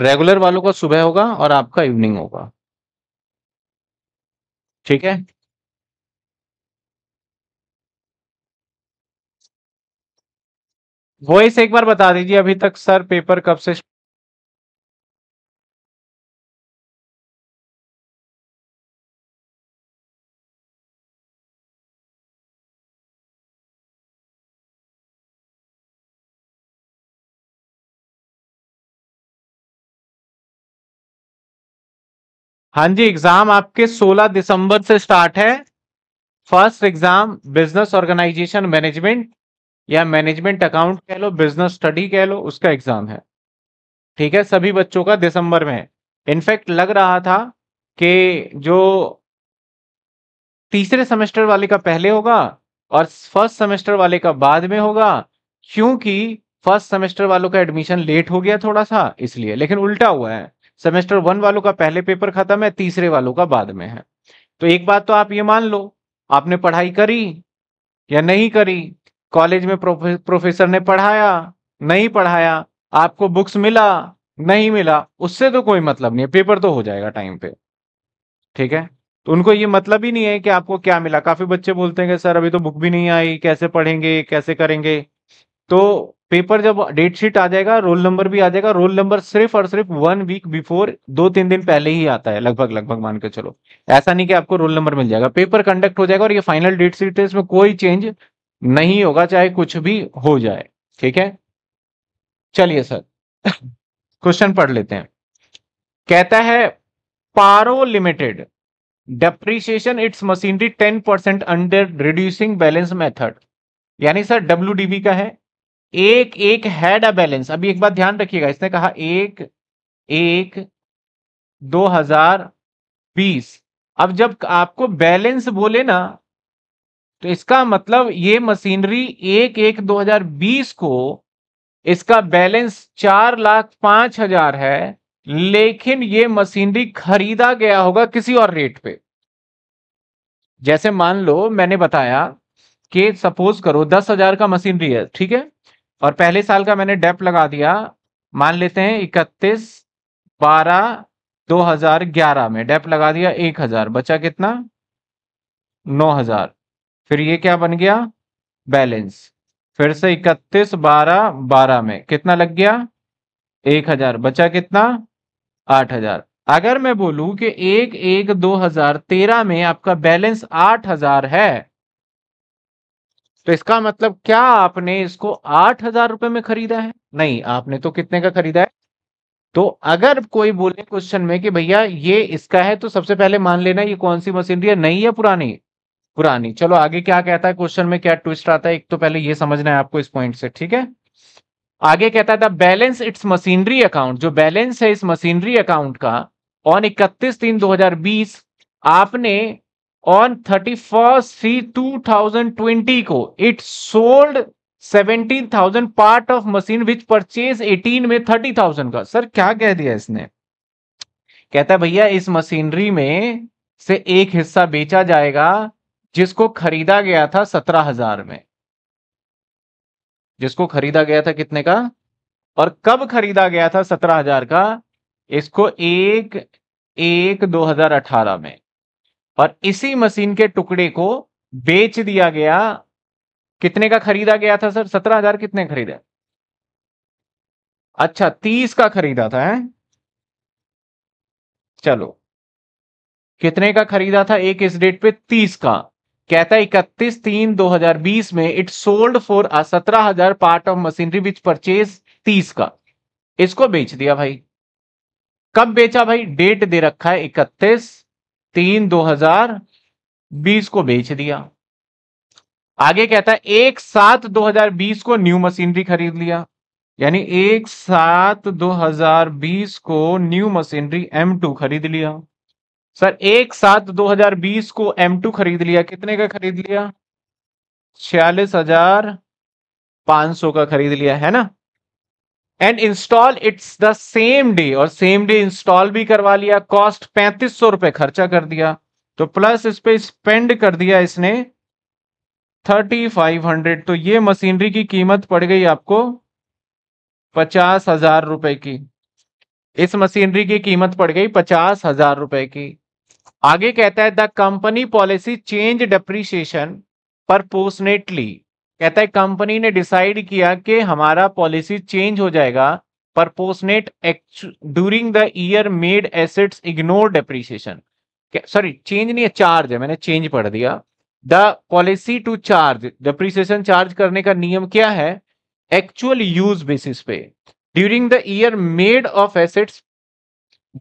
Regular वालों का सुबह होगा और आपका इवनिंग होगा ठीक है वॉइस एक बार बता दीजिए अभी तक सर पेपर कब से हाँ जी एग्जाम आपके 16 दिसंबर से स्टार्ट है first exam business organisation management या मैनेजमेंट अकाउंट कह लो बिजनेस स्टडी कह लो उसका एग्जाम है ठीक है सभी बच्चों का दिसंबर में इनफैक्ट लग रहा था कि जो तीसरे सेमेस्टर वाले का पहले होगा और फर्स्ट सेमेस्टर वाले का बाद में होगा क्योंकि फर्स्ट सेमेस्टर वालों का एडमिशन लेट हो गया थोड़ा सा इसलिए लेकिन उल्टा हुआ है सेमेस्टर वन वालों का पहले पेपर खत्म है तीसरे वालों का बाद में है तो एक बात तो आप ये मान लो आपने पढ़ाई करी या नहीं करी कॉलेज में प्रोफे, प्रोफेसर ने पढ़ाया नहीं पढ़ाया आपको बुक्स मिला नहीं मिला उससे तो कोई मतलब नहीं है पेपर तो हो जाएगा टाइम पे ठीक है तो उनको ये मतलब ही नहीं है कि आपको क्या मिला काफी बच्चे बोलते हैं कि सर अभी तो बुक भी नहीं आई कैसे पढ़ेंगे कैसे करेंगे तो पेपर जब डेट शीट आ जाएगा रोल नंबर भी आ जाएगा रोल नंबर सिर्फ और सिर्फ वन वीक बिफोर दो तीन दिन पहले ही आता है लगभग लगभग मान के चलो ऐसा नहीं कि आपको रोल नंबर मिल जाएगा पेपर कंडक्ट हो जाएगा और ये फाइनल डेट शीट है इसमें कोई चेंज नहीं होगा चाहे कुछ भी हो जाए ठीक है चलिए सर क्वेश्चन पढ़ लेते हैं कहता है Paro limited depreciation its machinery ten percent under reducing balance method यानी सर डब्ल्यू का है एक एक हैड अ बैलेंस अभी एक बात ध्यान रखिएगा इसने कहा एक एक 2020 अब जब आपको बैलेंस बोले ना तो इसका मतलब ये मशीनरी एक एक 2020 को इसका बैलेंस चार लाख पांच हजार है लेकिन ये मशीनरी खरीदा गया होगा किसी और रेट पे जैसे मान लो मैंने बताया कि सपोज करो दस हजार का मशीनरी है ठीक है और पहले साल का मैंने डेप लगा दिया मान लेते हैं इकतीस बारह 2011 में डेप लगा दिया 1000 बचा कितना 9000 फिर ये क्या बन गया बैलेंस फिर से इकतीस बारह बारह में कितना लग गया 1000 बचा कितना 8000 अगर मैं बोलूं कि एक एक 2013 में आपका बैलेंस 8000 है तो इसका मतलब क्या आपने इसको आठ हजार रुपए में खरीदा है नहीं आपने तो कितने का खरीदा है तो अगर कोई बोले क्वेश्चन में कि भैया ये इसका है तो सबसे पहले मान लेना ये कौन सी मशीनरी है नई या पुरानी पुरानी चलो आगे क्या कहता है क्वेश्चन में क्या ट्विस्ट आता है एक तो पहले ये समझना है आपको इस पॉइंट से ठीक है आगे कहता था बैलेंस इट्स मशीनरी अकाउंट जो बैलेंस है इस मशीनरी अकाउंट का ऑन इकतीस तीन दो हजार बीस आपने on thirty first three two thousand twenty को it sold seventeen thousand part of machine which purchase eighteen में थर्टी थाउजेंड का सर क्या कह दिया इसने कहता है भैया इस मशीनरी में से एक हिस्सा बेचा जाएगा जिसको खरीदा गया था सत्रह हजार में जिसको खरीदा गया था कितने का और कब खरीदा गया था सत्रह हजार का इसको एक एक दो हजार अठारह में और इसी मशीन के टुकड़े को बेच दिया गया कितने का खरीदा गया था सर सत्रह हजार कितने खरीदा अच्छा तीस का खरीदा था है? चलो कितने का खरीदा था एक इस डेट पे तीस का कहता है इकतीस तीन दो हजार बीस में इट सोल्ड फॉर सत्रह हजार part of machinery which purchase तीस का इसको बेच दिया भाई कब बेचा भाई डेट दे रखा है इकतीस तीन दो हजार बीस को बेच दिया आगे कहता है एक सात दो हजार बीस को न्यू मशीनरी खरीद लिया यानी एक सात दो हजार बीस को न्यू मशीनरी एम टू खरीद लिया सर एक सात दो हजार बीस को एम टू खरीद लिया कितने का खरीद लिया छियालीस हजार पांच सौ का खरीद लिया है ना and install its the same day और सेम डे इंस्टॉल भी करवा लिया कॉस्ट पैंतीस सौ रुपए खर्चा कर दिया तो प्लस इस पे स्पेंड कर दिया इसने थर्टी फाइव हंड्रेड तो ये मशीनरी की कीमत पड़ गई आपको पचास हजार रुपए की इस मशीनरी की कीमत पड़ गई पचास हजार रुपए की आगे कहता है the company policy change depreciation proportionately कहता है कंपनी ने डिसाइड किया कि हमारा पॉलिसी चेंज हो जाएगा proportionate during the year made assets ignore depreciation sorry change नहीं है चार्ज है मैंने चेंज पढ़ दिया the policy to charge depreciation charge करने का नियम क्या है एक्चुअल यूज बेसिस पे during the year made of assets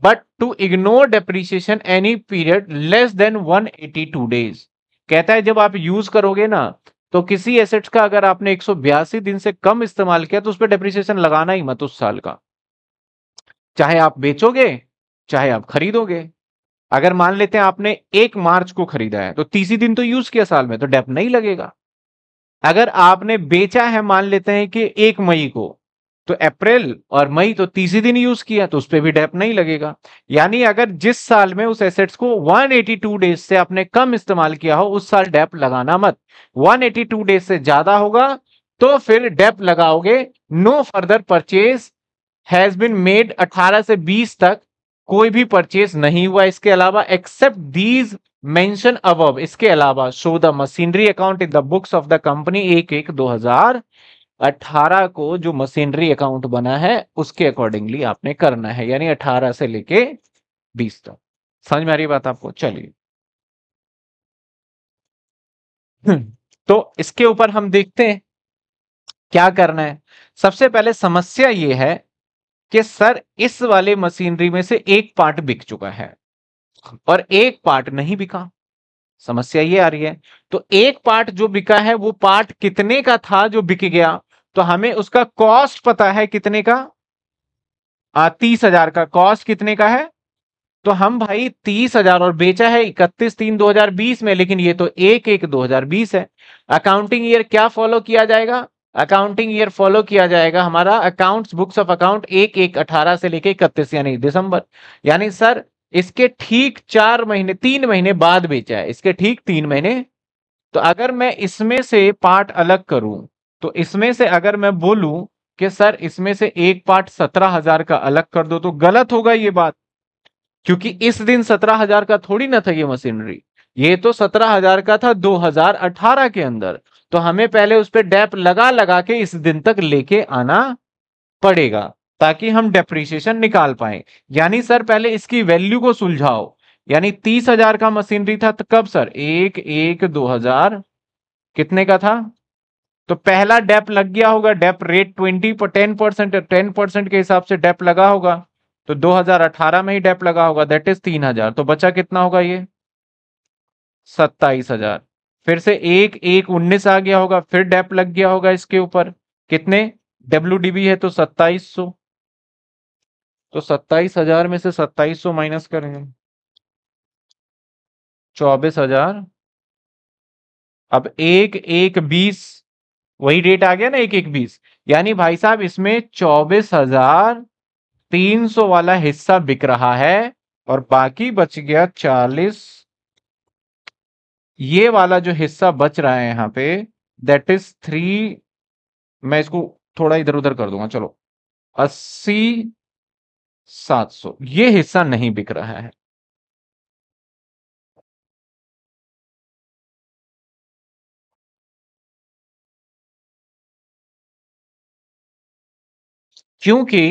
but to ignore depreciation any period less than 182 days कहता है जब आप यूज करोगे ना तो किसी एसेट्स का अगर आपने एक दिन से कम इस्तेमाल किया तो उस पर डेप्रिसिएशन लगाना ही मत उस साल का चाहे आप बेचोगे चाहे आप खरीदोगे अगर मान लेते हैं आपने एक मार्च को खरीदा है तो तीसरी दिन तो यूज किया साल में तो डेप नहीं लगेगा अगर आपने बेचा है मान लेते हैं कि एक मई को तो अप्रैल और मई तो तीसरे दिन यूज किया तो उस पर भी डेप नहीं लगेगा यानी अगर जिस साल में उस एसेट्स को 182 डेज से आपने कम इस्तेमाल किया हो उस साल डेप लगाना मत 182 डेज से ज्यादा होगा तो फिर डेप लगाओगे no further purchase has been made 18 से 20 तक कोई भी परचेज नहीं हुआ इसके अलावा एक्सेप्ट दीज मेंशन अब इसके अलावा show the machinery account in the books of the company एक एक दो हजार 18 को जो मशीनरी अकाउंट बना है उसके अकॉर्डिंगली आपने करना है यानी 18 से लेके 20 तक समझ में आ रही बात आपको चलिए हम्म, तो इसके ऊपर हम देखते हैं क्या करना है सबसे पहले समस्या ये है कि सर इस वाले मशीनरी में से एक पार्ट बिक चुका है और एक पार्ट नहीं बिका समस्या ये आ रही है तो एक पार्ट जो बिका है वो पार्ट कितने का था जो बिक गया तो हमें उसका कॉस्ट पता है कितने का तीस हजार का कॉस्ट कितने का है तो हम भाई तीस हजार और बेचा है इकतीस तीन दो हजार बीस में लेकिन ये तो एक एक दो हजार बीस है अकाउंटिंग ईयर क्या फॉलो किया जाएगा अकाउंटिंग ईयर फॉलो किया जाएगा हमारा अकाउंट्स बुक्स ऑफ अकाउंट एक एक अठारह से लेके इकतीस यानी दिसंबर यानी सर इसके ठीक चार महीने तीन महीने बाद बेचा है इसके ठीक तीन महीने तो अगर मैं इसमें से पार्ट अलग करूं तो इसमें से अगर मैं बोलूं कि सर इसमें से एक पार्ट सत्रह हजार का अलग कर दो तो गलत होगा ये बात क्योंकि इस दिन सत्रह हजार का थोड़ी ना था ये मशीनरी ये तो सत्रह हजार का था 2018 के अंदर तो हमें पहले उस पर डेप लगा लगा के इस दिन तक लेके आना पड़ेगा ताकि हम डेप्रिशिएशन निकाल पाए यानी सर पहले इसकी वैल्यू को सुलझाओ यानी तीस हजार का मशीनरी था तो कब सर एक एक दो हजार कितने का था तो पहला डेप लग गया होगा डेप रेट ट्वेंटी पर टेन परसेंट टेन परसेंट के हिसाब से डेप लगा होगा तो 2018 में ही डेप लगा होगा दैट इज 3000 तो बचा कितना होगा ये हजार फिर से एक एक उन्नीस आ गया होगा फिर डेप लग गया होगा इसके ऊपर कितने डब्ल्यू है तो 2700 तो 27000 में से 2700 माइनस करेंगे चौबीस हजार अब एक एक बीस वही डेट आ गया ना एक एक बीस यानी भाई साहब इसमें चौबीस हजार तीन सौ वाला हिस्सा बिक रहा है और बाकी बच गया चालीस ये वाला जो हिस्सा बच रहा है यहाँ पे दैट इज थ्री मैं इसको थोड़ा इधर उधर कर दूंगा चलो अस्सी सात सौ ये हिस्सा नहीं बिक रहा है क्योंकि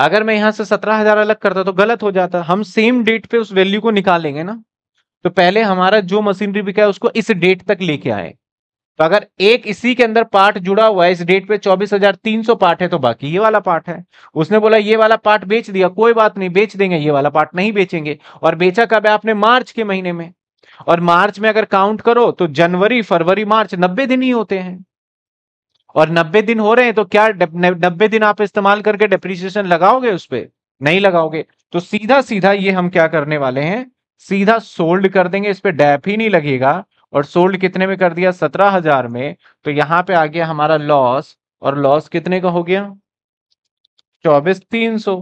अगर मैं यहां से सत्रह हजार अलग करता तो गलत हो जाता हम सेम डेट पे उस वैल्यू को निकालेंगे ना तो पहले हमारा जो मशीनरी बिका है उसको इस डेट तक लेके आए तो अगर एक इसी के अंदर पार्ट जुड़ा हुआ है इस डेट पे चौबीस हजार तीन सौ पार्ट है तो बाकी ये वाला पार्ट है उसने बोला ये वाला पार्ट बेच दिया कोई बात नहीं बेच देंगे ये वाला पार्ट नहीं बेचेंगे और बेचा कब है आपने मार्च के महीने में और मार्च में अगर काउंट करो तो जनवरी फरवरी मार्च नब्बे दिन ही होते हैं और नब्बे दिन हो रहे हैं तो क्या नब्बे दिन आप इस्तेमाल करके डेप्रिसिएशन लगाओगे उस पर नहीं लगाओगे तो सीधा सीधा ये हम क्या करने वाले हैं सीधा सोल्ड कर देंगे इस पर डैप ही नहीं लगेगा और सोल्ड कितने में कर दिया सत्रह हजार में तो यहाँ पे आ गया हमारा लॉस और लॉस कितने का हो गया चौबीस तीन सौ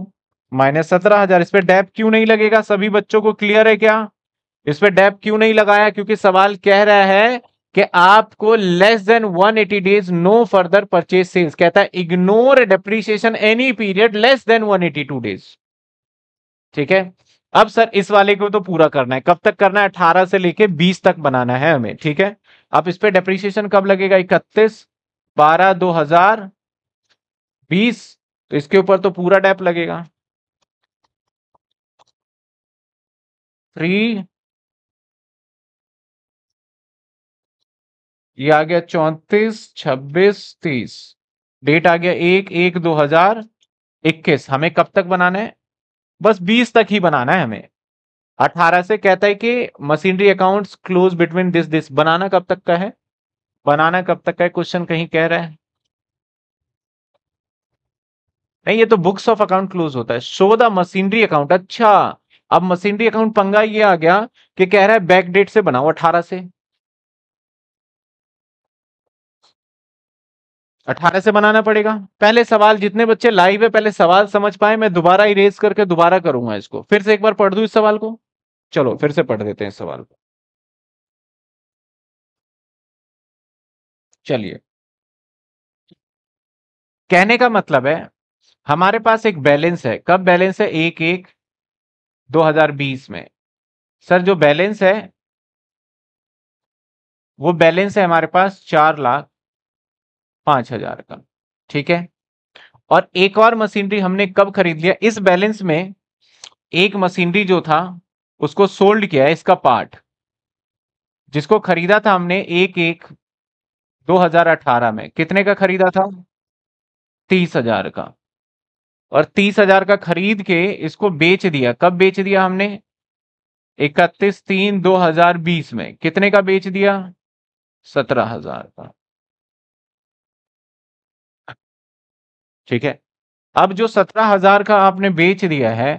माइनस सत्रह हजार इस पर डैप क्यों नहीं लगेगा सभी बच्चों को क्लियर है क्या इस पर डैप क्यों नहीं लगाया क्योंकि सवाल कह रहा है कि आपको less than 180 days no further purchase sales कहता है ignore depreciation any period less than 182 days ठीक है अब सर इस वाले को तो पूरा करना है कब तक करना है 18 से लेके 20 तक बनाना है हमें ठीक है अब इस पे डेप्रीसिएशन कब लगेगा इकतीस बारह दो हजार बीस तो इसके ऊपर तो पूरा डेप लगेगा थ्री ये आ गया चौंतीस छब्बीस तीस डेट आ गया एक एक दो हजार इक्कीस हमें कब तक बनाना है बस बीस तक ही बनाना है हमें अठारह से कहता है कि machinery accounts close between this this बनाना कब तक का है बनाना कब तक का है क्वेश्चन कहीं कह रहा है नहीं ये तो बुक्स ऑफ अकाउंट क्लोज होता है शो द मशीनरी अकाउंट अच्छा अब मशीनरी अकाउंट पंगा ये आ गया कि कह रहा है बैक डेट से बनाओ अठारह से अठारह से बनाना पड़ेगा पहले सवाल जितने बच्चे लाइव है पहले सवाल समझ पाए मैं दोबारा इरेज करके दोबारा करूंगा इसको फिर से एक बार पढ़ दू इस सवाल को चलो फिर से पढ़ देते हैं इस सवाल को चलिए कहने का मतलब है हमारे पास एक बैलेंस है कब बैलेंस है एक एक 2020 में सर जो बैलेंस है वो बैलेंस है हमारे पास चार लाख पांच हजार का ठीक है और एक और मशीनरी हमने कब खरीद लिया इस बैलेंस में एक मशीनरी जो था उसको सोल्ड किया है इसका पार्ट जिसको खरीदा था हमने एक एक 2018 में कितने का खरीदा था तीस हजार का और तीस हजार का खरीद के इसको बेच दिया कब बेच दिया हमने इकतीस तीन 2020 में कितने का बेच दिया सत्रह हजार का ठीक है अब जो सत्रह हजार का आपने बेच दिया है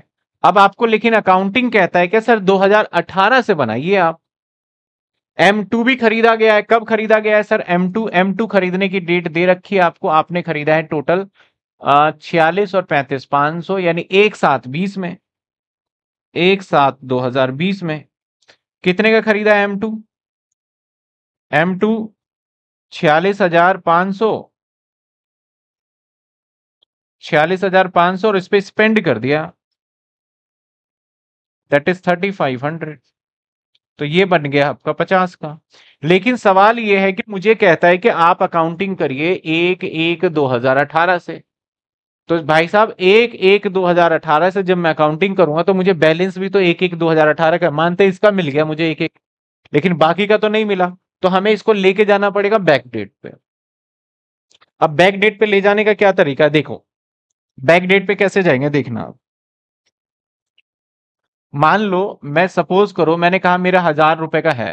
अब आपको लेकिन अकाउंटिंग कहता है कि सर 2018 से बनाइए आप M2 भी खरीदा गया है कब खरीदा गया है सर M2 M2 खरीदने की डेट दे रखी है आपको आपने खरीदा है टोटल छियालीस और पैंतीस पांच यानी एक साथ बीस में एक सात दो हजार बीस में कितने का खरीदा है M2 M2 छियालीस हजार पांच सौ छियालीस हजार पांच सौ और इस पर स्पेंड कर दिया that is thirty five hundred तो ये बन गया आपका पचास का लेकिन सवाल ये है कि मुझे कहता है कि आप अकाउंटिंग करिए एक एक दो हजार अठारह से तो भाई साहब एक एक दो हजार अठारह से जब मैं अकाउंटिंग करूंगा तो मुझे बैलेंस भी तो एक एक दो हजार अठारह का मानते इसका मिल गया मुझे एक एक लेकिन बाकी का तो नहीं मिला तो हमें इसको लेके जाना पड़ेगा बैक डेट पे अब बैक डेट पे ले जाने का क्या तरीका देखो बैक डेट पे कैसे जाएंगे देखना आप मान लो मैं सपोज करो मैंने कहा मेरा हजार रुपए का है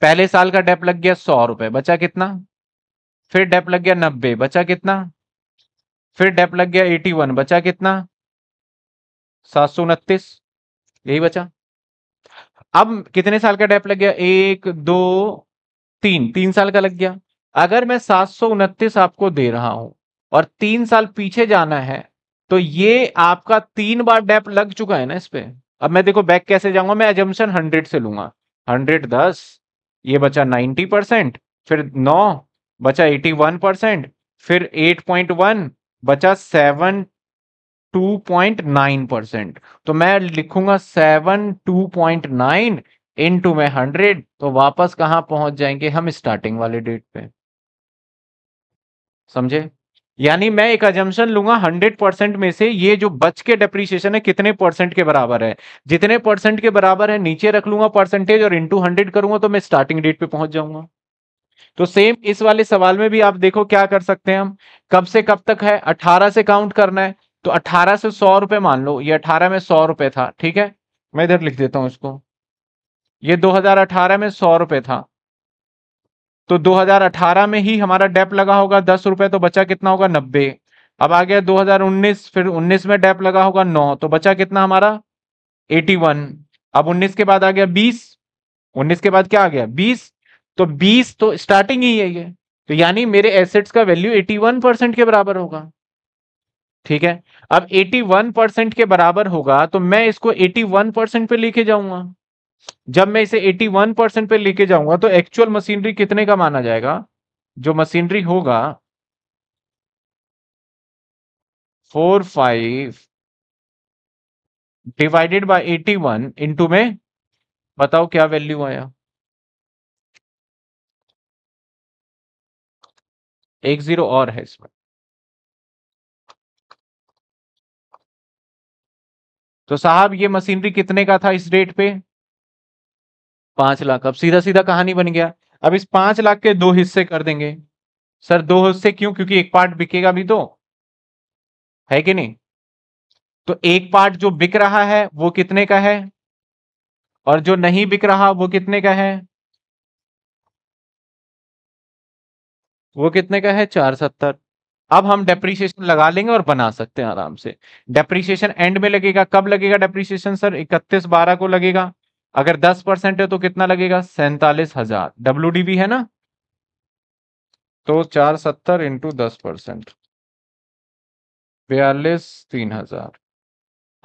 पहले साल का डेप लग गया सौ रुपए बचा कितना फिर डेप लग गया नब्बे बचा कितना फिर डेप लग गया एटी वन बचा कितना सात सौ उनतीस यही बचा अब कितने साल का डेप लग गया एक दो तीन तीन साल का लग गया अगर मैं सात सौ उनतीस आपको दे रहा हूं और तीन साल पीछे जाना है तो ये आपका तीन बार डेप लग चुका है ना इस पर अब मैं देखो बैक कैसे जाऊंगा मैं एजम्सन हंड्रेड से लूंगा हंड्रेड दस ये बचा नाइन्टी परसेंट फिर नौ बचा एटी वन परसेंट फिर एट पॉइंट वन बचा seven two point nine percent तो मैं लिखूंगा seven two point nine into में हंड्रेड तो वापस कहाँ पहुंच जाएंगे हम स्टार्टिंग वाले डेट पे समझे यानी मैं एक अजम्पन लूंगा 100% परसेंट में से ये जो बच के डेप्रीशिएशन है कितने परसेंट के बराबर है जितने परसेंट के बराबर है नीचे रख लूंगा परसेंटेज और इंटू हंड्रेड करूंगा तो मैं स्टार्टिंग डेट पे पहुंच जाऊंगा तो सेम इस वाले सवाल में भी आप देखो क्या कर सकते हैं हम कब से कब तक है अठारह से काउंट करना है तो अठारह से सौ रुपए मान लो ये अठारह में सौ रुपए था ठीक है मैं इधर लिख देता हूं इसको ये 2018 में सौ रुपए था तो 2018 में ही हमारा डेप लगा होगा दस रुपए तो बचा कितना होगा नब्बे अब आ गया 2019 फिर 19 में डेप लगा होगा नौ तो बचा कितना हमारा 81 अब 19 के बाद आ गया 20 19 के बाद क्या आ गया 20 तो 20 तो स्टार्टिंग ही है ये तो यानी मेरे एसेट्स का वैल्यू 81 परसेंट के बराबर होगा ठीक है अब 81 परसेंट के बराबर होगा तो मैं इसको 81 परसेंट पे लेके जाऊंगा जब मैं इसे 81 परसेंट पे लेके जाऊंगा तो एक्चुअल मशीनरी कितने का माना जाएगा जो मशीनरी होगा four five divided by eighty one into में बताओ क्या वैल्यू आया एक जीरो और है इसमें तो साहब ये मशीनरी कितने का था इस डेट पे पांच लाख अब सीधा सीधा कहानी बन गया अब इस पांच लाख के दो हिस्से कर देंगे सर दो हिस्से क्यों क्योंकि एक पार्ट बिकेगा भी तो है कि नहीं तो एक पार्ट जो बिक रहा है वो कितने का है और जो नहीं बिक रहा वो कितने का है वो कितने का है चार सत्तर अब हम डेप्रीशिएशन लगा लेंगे और बना सकते हैं आराम से डेप्रीशिएशन एंड में लगेगा कब लगेगा डेप्रीशिएशन सर इकतीस बारह को लगेगा अगर दस परसेंट है तो कितना लगेगा सैतालीस हजार डब्ल्यू डी भी है ना तो चार सत्तर इंटू दस परसेंट बयालीस तीन हजार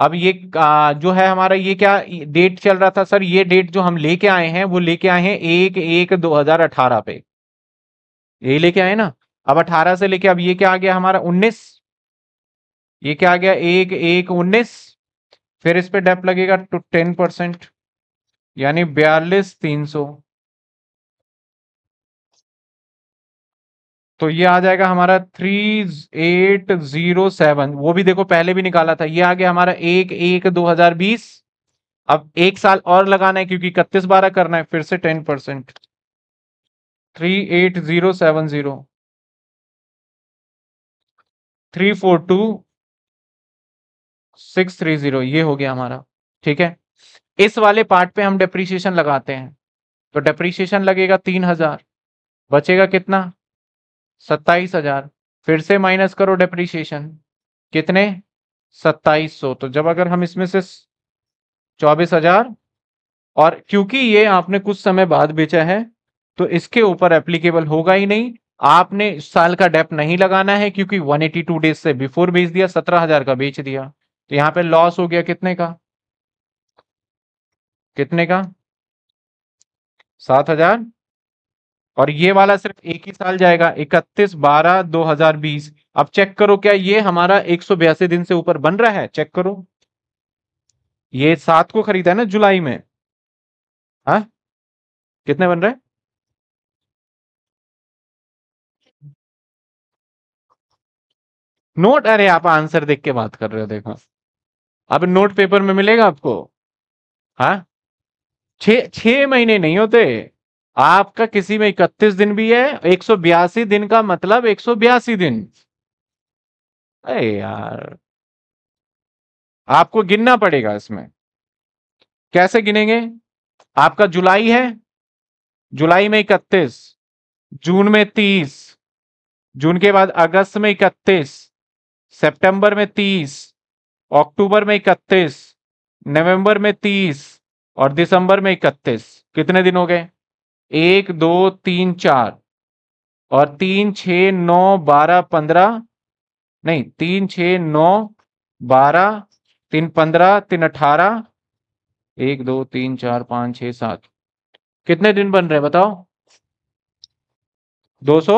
अब ये आ, जो है हमारा ये क्या डेट चल रहा था सर ये डेट जो हम लेके आए हैं वो लेके आए हैं एक एक दो हजार अठारह पे ये लेके आए ना अब अठारह से लेके अब ये क्या आ गया हमारा उन्नीस ये क्या आ गया एक एक उन्नीस फिर इस पे डेप लगेगा टू टेन परसेंट यानी बयालीस तीन सौ तो ये आ जाएगा हमारा थ्री एट जीरो सेवन वो भी देखो पहले भी निकाला था ये आ गया हमारा एक एक दो हजार बीस अब एक साल और लगाना है क्योंकि इकतीस बारह करना है फिर से ten percent three eight zero seven zero three four two six three zero ये हो गया हमारा ठीक है इस वाले पार्ट पे हम डेप्रीसिएशन लगाते हैं तो डेप्रीसिएशन लगेगा तीन हजार बचेगा कितना सत्ताईस हजार फिर से माइनस करो डेप्रीसिएशन कितने सत्ताईस सौ तो जब अगर हम इसमें से चौबीस हजार और क्योंकि ये आपने कुछ समय बाद बेचा है तो इसके ऊपर एप्लीकेबल होगा ही नहीं आपने इस साल का डेप नहीं लगाना है क्योंकि 182 डेज से बिफोर बेच दिया सत्रह हजार का बेच दिया तो यहाँ पे लॉस हो गया कितने का कितने का सात हजार और ये वाला सिर्फ एक ही साल जाएगा इकतीस बारह दो हजार बीस अब चेक करो क्या ये हमारा एक सौ बयासी दिन से ऊपर बन रहा है चेक करो ये सात को खरीदा है ना जुलाई में हा? कितने बन रहे है? नोट अरे आप आंसर देख के बात कर रहे हो देखो अब नोट पेपर में मिलेगा आपको हाँ छ महीने नहीं होते आपका किसी में इकतीस दिन भी है एक सौ बयासी दिन का मतलब एक सौ बयासी दिन अरे यार आपको गिनना पड़ेगा इसमें कैसे गिनेंगे आपका जुलाई है जुलाई में इकतीस जून में तीस जून के बाद अगस्त में इकतीस सितंबर में तीस अक्टूबर में इकतीस नवंबर में तीस और दिसंबर में इकतीस कितने दिन हो गए एक दो तीन चार और तीन छ नौ बारह पंद्रह नहीं तीन छ नौ बारह तीन पंद्रह तीन अठारह एक दो तीन चार पाँच छ सात कितने दिन बन रहे बताओ दो सौ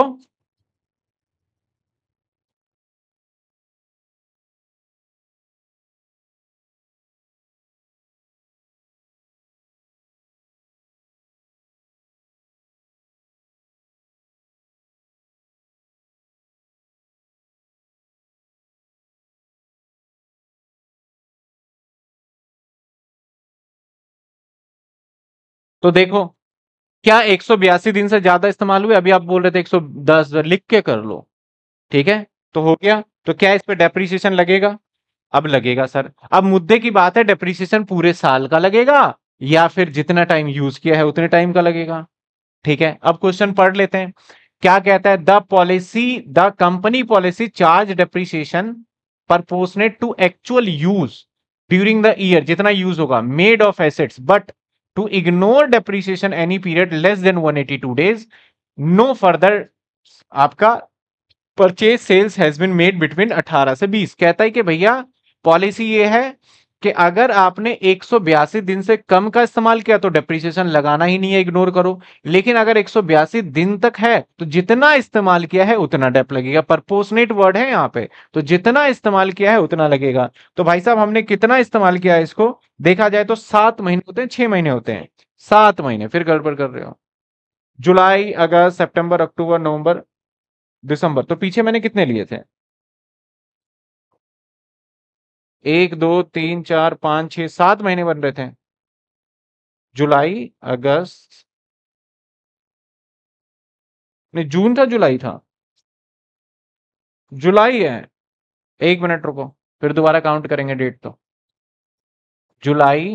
तो देखो क्या एक दिन से ज्यादा इस्तेमाल हुए अभी आप बोल रहे थे एक लिख के कर लो ठीक है तो हो गया तो क्या इस पर डेप्रिसिएशन लगेगा अब लगेगा सर अब मुद्दे की बात है डेप्रिसिएशन पूरे साल का लगेगा या फिर जितना टाइम यूज किया है उतने टाइम का लगेगा ठीक है अब क्वेश्चन पढ़ लेते हैं क्या कहता है the policy the company policy charge depreciation proportionate to actual use during the year जितना यूज होगा made of assets but to ignore depreciation any period less than 182 days no further आपका purchase sales has been made between 18 से 20 कहता है कि भैया policy ये है कि अगर आपने एक दिन से कम का इस्तेमाल किया तो डेप्रिसिएशन लगाना ही नहीं है इग्नोर करो लेकिन अगर एक दिन तक है तो जितना इस्तेमाल किया है उतना डेप लगेगा परपोसनेट वर्ड है यहाँ पे तो जितना इस्तेमाल किया है उतना लगेगा तो भाई साहब हमने कितना इस्तेमाल किया है इसको देखा जाए तो सात महीने होते हैं छह महीने होते हैं सात महीने फिर गड़बड़ कर रहे हो जुलाई अगस्त सेप्टेंबर अक्टूबर नवंबर दिसंबर तो पीछे मैंने कितने लिए थे एक दो तीन चार पांच छह सात महीने बन रहे थे जुलाई अगस्त नहीं जून था जुलाई था जुलाई है एक मिनट रुको फिर दोबारा काउंट करेंगे डेट तो जुलाई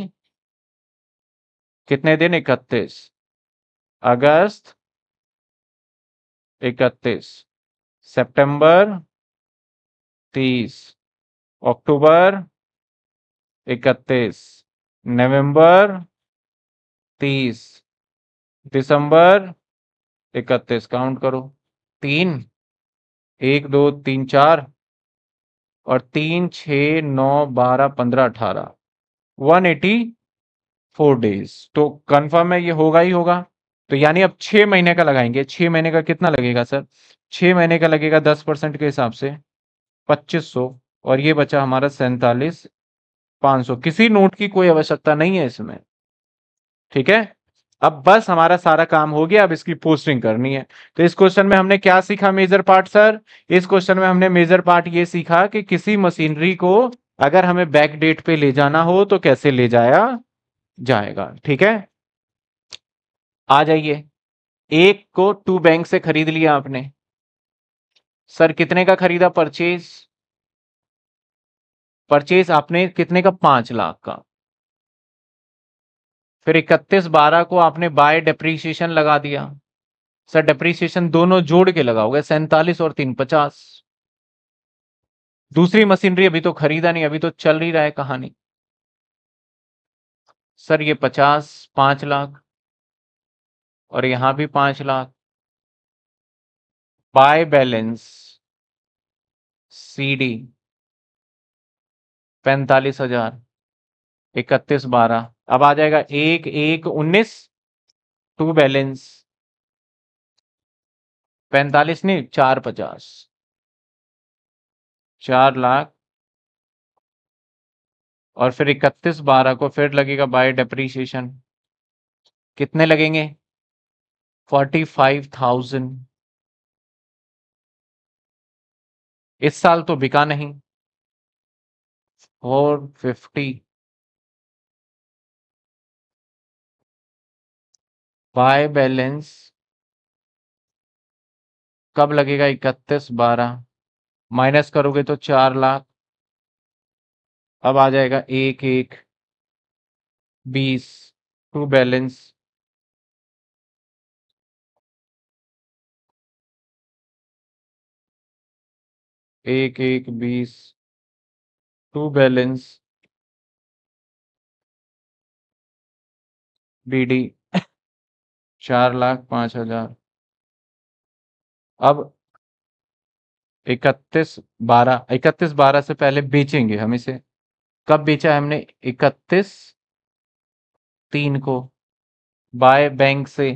कितने दिन इकतीस अगस्त इकतीस सितंबर तीस अक्टूबर इकतीस नवंबर तीस दिसंबर इकतीस काउंट करो तीन एक दो तीन चार और तीन छ नौ बारह पंद्रह अठारह वन एटी फोर डेज तो कंफर्म है ये होगा ही होगा तो यानी अब छह महीने का लगाएंगे छह महीने का कितना लगेगा सर छह महीने का लगेगा दस परसेंट के हिसाब से पच्चीस सौ और ये बचा हमारा सैतालीस पाँच सौ किसी नोट की कोई आवश्यकता नहीं है इसमें ठीक है अब बस हमारा सारा काम हो गया अब इसकी पोस्टिंग करनी है तो इस क्वेश्चन में हमने क्या सीखा मेजर पार्ट सर इस क्वेश्चन में हमने मेजर पार्ट ये सीखा कि किसी मशीनरी को अगर हमें बैक डेट पे ले जाना हो तो कैसे ले जाया जाएगा ठीक है आ जाइए एक को टू बैंक से खरीद लिया आपने सर कितने का खरीदा परचेज परचेज आपने कितने का पांच लाख का फिर इकतीस बारह को आपने बाय डेप्रीसिएशन लगा दिया सर डेप्रीसिएशन दोनों जोड़ के लगाओगे सैंतालीस और तीन पचास दूसरी मशीनरी अभी तो खरीदा नहीं अभी तो चल ही रहा है कहानी सर ये पचास पांच लाख और यहां भी पांच लाख बाय बैलेंस सीडी पैंतालीस हजार इकतीस बारह अब आ जाएगा एक एक उन्नीस टू बैलेंस पैंतालीस नहीं चार पचास चार लाख और फिर इकतीस बारह को फिर लगेगा बाय डेप्रीशिएशन कितने लगेंगे फोर्टी फाइव थाउजेंड इस साल तो बिका नहीं फिफ्टी बाय बैलेंस कब लगेगा इकतीस बारह माइनस करोगे तो चार लाख अब आ जाएगा एक एक बीस टू बैलेंस एक एक बीस बैलेंस बी डी चार लाख पांच हजार अब इकतीस बारह इकतीस बारह से पहले बेचेंगे हम इसे कब बेचा है हमने इकतीस तीन को बाय बैंक से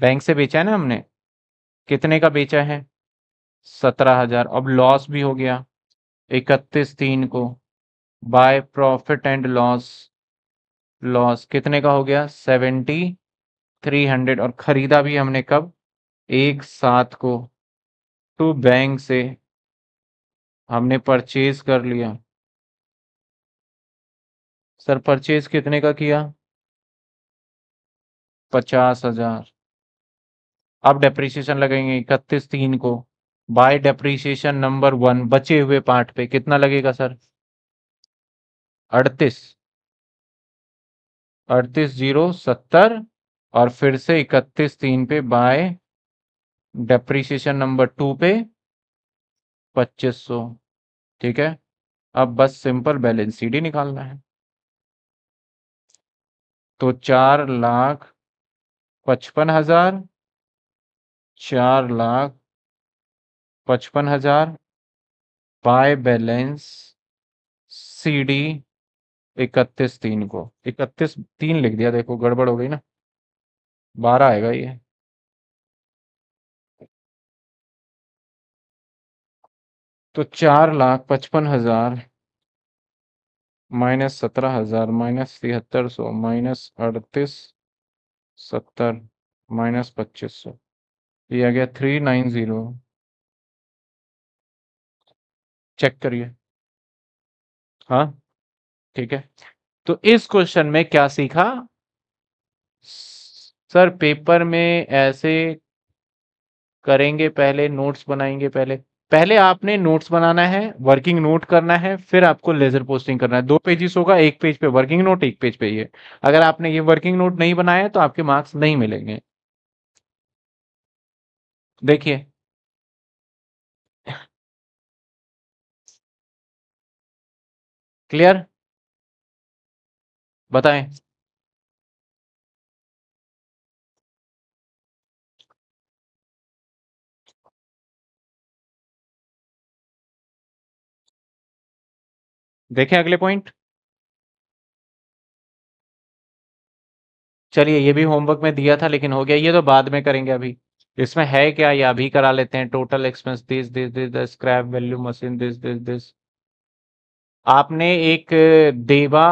बैंक से बेचा है ना हमने कितने का बेचा है सत्रह हजार अब लॉस भी हो गया इकतीस तीन को by profit and loss loss कितने का हो गया सेवेंटी थ्री हंड्रेड और ख़रीदा भी हमने कब एक सात को टू बैंक से हमने परचेज कर लिया सर परचेज कितने का किया पचास हजार अब डेप्रिसिएशन लगेंगे इकतीस तीन को बाय डेप्रीसिएशन नंबर वन बचे हुए पार्ट पे कितना लगेगा सर अड़तीस अड़तीस जीरो सत्तर और फिर से इकतीस तीन पे बाय डेप्रीसिएशन नंबर टू पे पच्चीस सौ ठीक है अब बस सिंपल बैलेंस सीडी निकालना है तो चार लाख पचपन हजार चार लाख पचपन हजार बाय बैलेंस सी डी इकतीस तीन को इकतीस तीन लिख दिया देखो गड़बड़ हो गई ना बारह आएगा ये तो चार लाख पचपन हजार माइनस सत्रह हजार माइनस तिहत्तर सौ माइनस अड़तीस सत्तर माइनस पच्चीस सौ ये आ गया थ्री नाइन जीरो चेक करिए हाँ ठीक है तो इस क्वेश्चन में क्या सीखा सर पेपर में ऐसे करेंगे पहले नोट्स बनाएंगे पहले पहले आपने नोट्स बनाना है वर्किंग नोट करना है फिर आपको लेजर पोस्टिंग करना है दो पेजेस होगा एक पेज पे वर्किंग नोट एक पेज पे ये अगर आपने ये वर्किंग नोट नहीं बनाया तो आपके मार्क्स नहीं मिलेंगे देखिए क्लियर बताएं देखें अगले पॉइंट चलिए ये भी होमवर्क में दिया था लेकिन हो गया ये तो बाद में करेंगे अभी इसमें है क्या ये अभी करा लेते हैं total expense this this this the scrap value machine this this this आपने एक देवा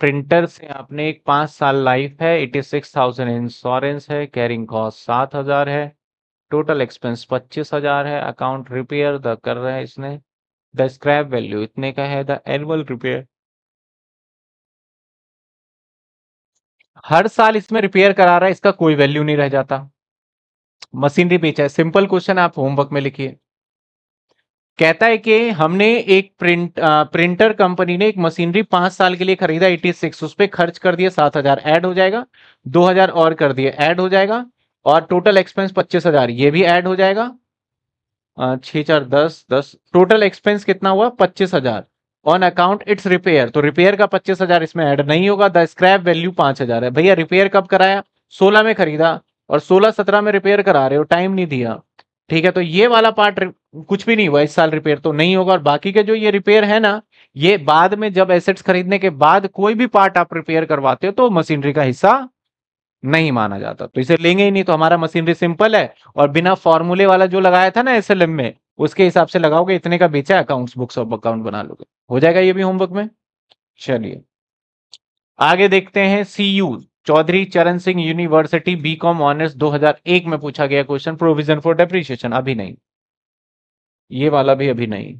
प्रिंटर से आपने एक पांच साल लाइफ है एटी सिक्स थाउजेंड इंश्योरेंस है कैरिंग कॉस्ट सात हज़ार है टोटल एक्सपेंस पच्चीस हज़ार है अकाउंट रिपेयर द कर रहा है इसने द स्क्रैप वैल्यू इतने का है द एनुअल रिपेयर हर साल इसमें रिपेयर करा रहा है इसका कोई वैल्यू नहीं रह जाता मशीनरी बेचा है सिंपल क्वेश्चन आप होमवर्क में लिखिए कहता है कि हमने एक प्रिंट आ, प्रिंटर कंपनी ने एक मशीनरी पांच साल के लिए खरीदा एटी सिक्स उस पर खर्च कर दिया सात हजार एड हो जाएगा दो हजार और कर दिए ऐड हो जाएगा और टोटल एक्सपेंस पच्चीस हजार ये भी ऐड हो जाएगा छह चार दस दस टोटल एक्सपेंस कितना हुआ पच्चीस हजार ऑन अकाउंट इट्स रिपेयर तो रिपेयर का पच्चीस हजार इसमें ऐड नहीं होगा द स्क्रैप वैल्यू पांच हजार है भैया रिपेयर कब कराया सोलह में खरीदा और सोलह सत्रह में रिपेयर करा रहे हो टाइम नहीं दिया ठीक है तो ये वाला पार्ट कुछ भी नहीं हुआ इस साल रिपेयर तो नहीं होगा और बाकी के जो ये रिपेयर है ना ये बाद में जब एसेट्स खरीदने के बाद कोई भी पार्ट आप रिपेयर करवाते हो तो मशीनरी का हिस्सा नहीं माना जाता तो इसे लेंगे ही नहीं तो हमारा मशीनरी सिंपल है और बिना फॉर्मूले वाला जो लगाया था ना एस में उसके हिसाब से लगाओगे इतने का बेचा अकाउंट बुक्स ऑफ अकाउंट बना लोगे हो जाएगा ये भी होमवर्क में चलिए आगे देखते हैं सी U Chaudhary Charan Singh university B com honours 2001 में पूछा गया क्वेश्चन प्रोविजन फॉर डेप्रिशिएशन अभी नहीं ये वाला भी अभी नहीं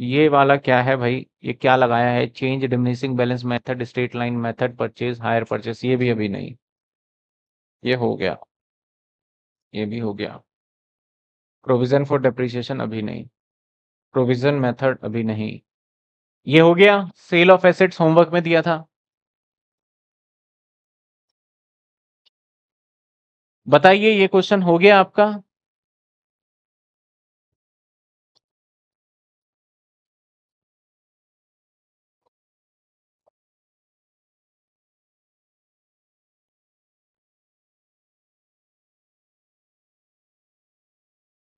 ये वाला क्या है भाई ये क्या लगाया है change diminishing balance method straight line method purchase hire purchase ये भी अभी नहीं ये हो गया ये भी हो गया प्रोविजन फॉर डेप्रिसिएशन अभी नहीं प्रोविजन मेथड अभी नहीं ये हो गया सेल ऑफ एसेट्स होमवर्क में दिया था बताइए ये क्वेश्चन हो गया आपका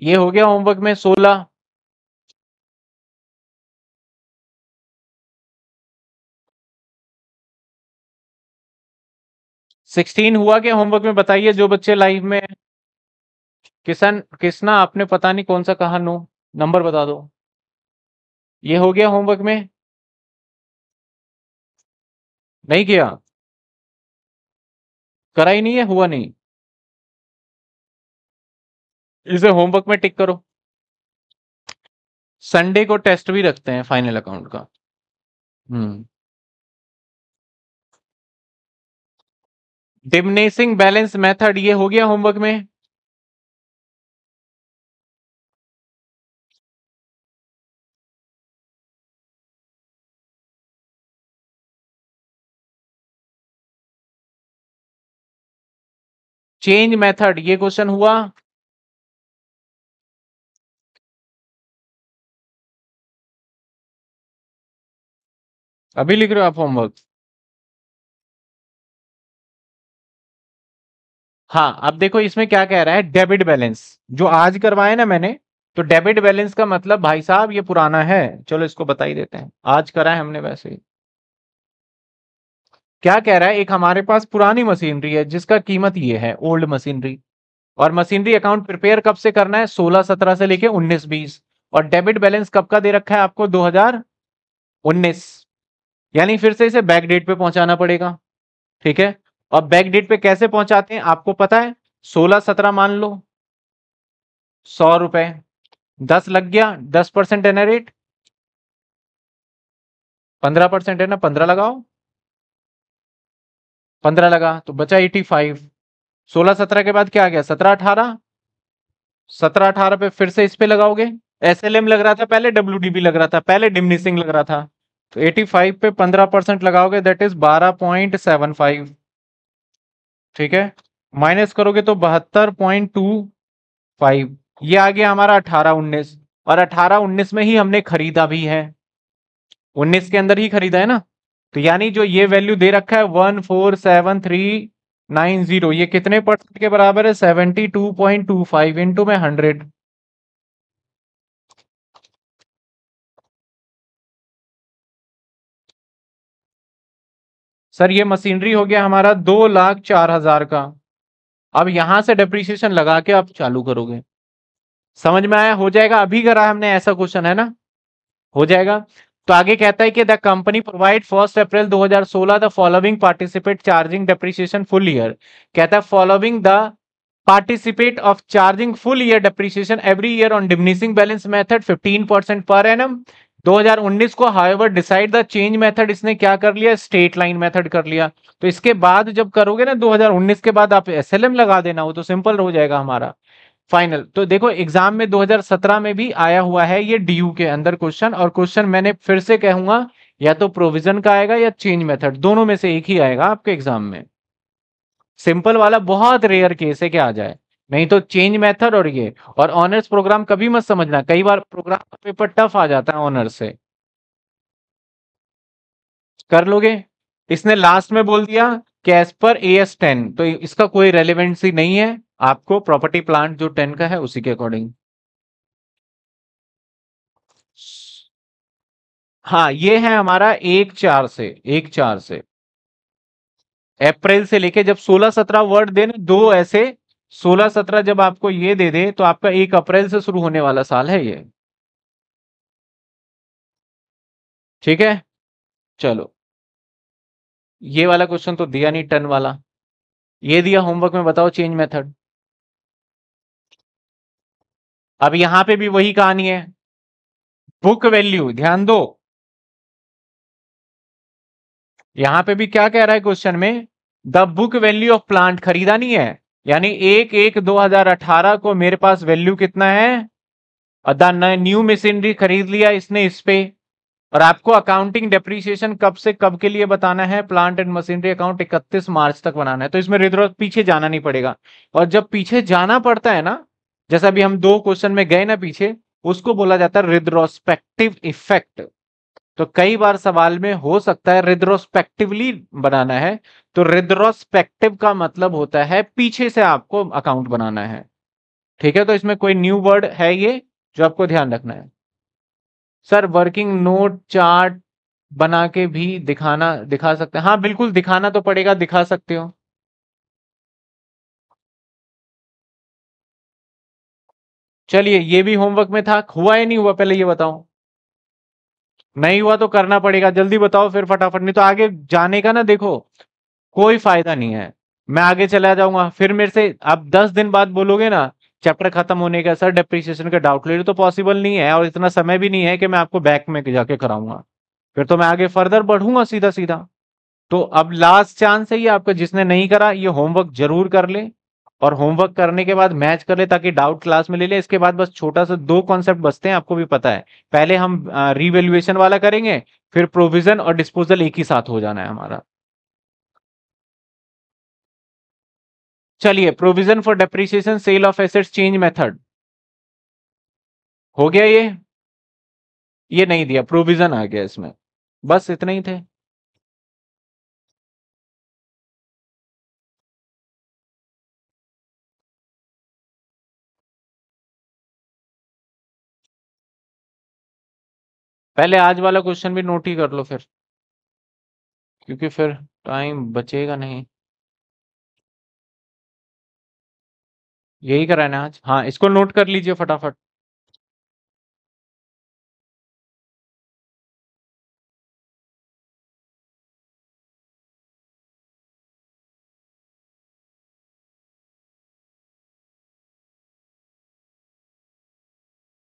ये हो गया होमवर्क में सोलह सिक्सटीन हुआ क्या होमवर्क में बताइए जो बच्चे लाइव में किसन किसना आपने पता नहीं कौन सा कहा नो नंबर बता दो ये हो गया होमवर्क में नहीं किया करा ही नहीं है हुआ नहीं इसे होमवर्क में टिक करो संडे को टेस्ट भी रखते हैं फाइनल अकाउंट का हम्म डिमनेसिंग बैलेंस मेथड ये हो गया होमवर्क में चेंज मेथड ये क्वेश्चन हुआ अभी लिख रहे हो आप होमवर्क हाँ अब देखो इसमें क्या कह रहा है डेबिट बैलेंस जो आज करवाए ना मैंने तो डेबिट बैलेंस का मतलब भाई साहब ये पुराना है चलो इसको बता ही देते हैं आज करा है हमने वैसे ही क्या कह रहा है एक हमारे पास पुरानी मशीनरी है जिसका कीमत ये है ओल्ड मशीनरी और मशीनरी अकाउंट प्रिपेयर कब से करना है सोलह सत्रह से लेके उन्नीस बीस और डेबिट बैलेंस कब का दे रखा है आपको दो हजार उन्नीस यानी फिर से इसे बैक डेट पे पहुंचाना पड़ेगा ठीक है और बैक डेट पे कैसे पहुंचाते हैं आपको पता है सोलह सत्रह मान लो सौ रुपए दस लग गया दस परसेंट है ना रेट पंद्रह परसेंट है ना पंद्रह लगाओ पंद्रह लगा तो बचा एटी फाइव सोलह सत्रह के बाद क्या आ गया सत्रह अठारह सत्रह अठारह पे फिर से इस पे लगाओगे एस एल एम लग रहा था पहले डब्ल्यू लग रहा था पहले डिमनिसिंग लग रहा था तो 85 पे 15 परसेंट लगाओगे दैट इज 12.75 ठीक है माइनस करोगे तो बहत्तर ये आ गया हमारा अठारह उन्नीस और अठारह उन्नीस में ही हमने खरीदा भी है उन्नीस के अंदर ही खरीदा है ना तो यानी जो ये वैल्यू दे रखा है one four seven three nine zero ये कितने परसेंट के बराबर है seventy two point two five into में हंड्रेड सर ये मशीनरी हो गया हमारा दो लाख चार हजार का अब यहां से डेप्रीसिएशन लगा के आप चालू करोगे समझ में आया हो जाएगा अभी करा हमने ऐसा क्वेश्चन है ना हो जाएगा तो आगे कहता है कि the company provide first April 2016 the following participate charging depreciation full year कहता है following the participate of charging full year depreciation every year on diminishing balance method 15% per annum 2019 को however decide the change method इसने क्या कर लिया state line method कर लिया तो इसके बाद जब करोगे ना 2019 के बाद आप एस लगा देना हो तो सिंपल हो जाएगा हमारा फाइनल तो देखो एग्जाम में 2017 में भी आया हुआ है ये डी के अंदर क्वेश्चन और क्वेश्चन मैंने फिर से कहूंगा या तो प्रोविजन का आएगा या चेंज मेथड दोनों में से एक ही आएगा आपके एग्जाम में सिंपल वाला बहुत रेयर केस है कि आ जाए नहीं तो चेंज मेथड और ये और ऑनर्स प्रोग्राम कभी मत समझना कई बार प्रोग्राम पेपर टफ आ जाता है ऑनर्स से कर लोगे इसने लास्ट में बोल दिया कैस पर ए एस टेन तो इसका कोई रेलिवेंसी नहीं है आपको प्रॉपर्टी प्लांट जो टेन का है उसी के अकॉर्डिंग हाँ ये है हमारा एक चार से एक चार से अप्रैल से लेके जब सोलह सत्रह वर्ड देने दो ऐसे सोलह सत्रह जब आपको ये दे दे तो आपका एक अप्रैल से शुरू होने वाला साल है ये ठीक है चलो ये वाला क्वेश्चन तो दिया नहीं टन वाला ये दिया होमवर्क में बताओ चेंज मेथड अब यहां पे भी वही कहानी है बुक वैल्यू ध्यान दो यहां पे भी क्या कह रहा है क्वेश्चन में the book value of plant खरीदा नहीं है यानी एक एक 2018 को मेरे पास वैल्यू कितना है द न्यू मशीनरी खरीद लिया इसने इस पे और आपको अकाउंटिंग डेप्रिसिएशन कब से कब के लिए बताना है प्लांट एंड मशीनरी अकाउंट 31 मार्च तक बनाना है तो इसमें रिद्रो पीछे जाना नहीं पड़ेगा और जब पीछे जाना पड़ता है ना जैसा अभी हम दो क्वेश्चन में गए ना पीछे उसको बोला जाता है रिद्रोस्पेक्टिव इफेक्ट तो कई बार सवाल में हो सकता है रिद्रोस्पेक्टिवली बनाना है तो रिद्रोस्पेक्टिव का मतलब होता है पीछे से आपको अकाउंट बनाना है ठीक है तो इसमें कोई न्यू वर्ड है ये जो आपको ध्यान रखना है सर वर्किंग नोट चार्ट बना के भी दिखाना दिखा सकते हैं हाँ बिल्कुल दिखाना तो पड़ेगा दिखा सकते हो चलिए ये भी होमवर्क में था हुआ या नहीं हुआ पहले ये बताओ नहीं हुआ तो करना पड़ेगा जल्दी बताओ फिर फटाफट नहीं तो आगे जाने का ना देखो कोई फायदा नहीं है मैं आगे चला जाऊंगा फिर मेरे से आप दस दिन बाद बोलोगे ना चैप्टर खत्म होने का सर डिप्रिसिएशन का डाउट ले तो पॉसिबल नहीं है और इतना समय भी नहीं है कि मैं आपको बैक में जाके कराऊंगा फिर तो मैं आगे फर्दर बढ़ूंगा सीधा सीधा तो अब लास्ट चांस है ये आपका जिसने नहीं करा ये होमवर्क जरूर कर ले और होमवर्क करने के बाद मैच कर ले ताकि डाउट क्लास में ले ले इसके बाद बस छोटा सा दो कॉन्सेप्ट बचते हैं आपको भी पता है पहले हम रिवेल्युएशन वाला करेंगे फिर प्रोविजन और डिस्पोजल एक ही साथ हो जाना है हमारा चलिए provision for depreciation sale of assets change method हो गया ये ये नहीं दिया प्रोविजन आ गया इसमें बस इतना ही थे पहले आज वाला क्वेश्चन भी नोट ही कर लो फिर क्योंकि फिर टाइम बचेगा नहीं यही कराना आज हाँ इसको नोट कर लीजिए फटाफट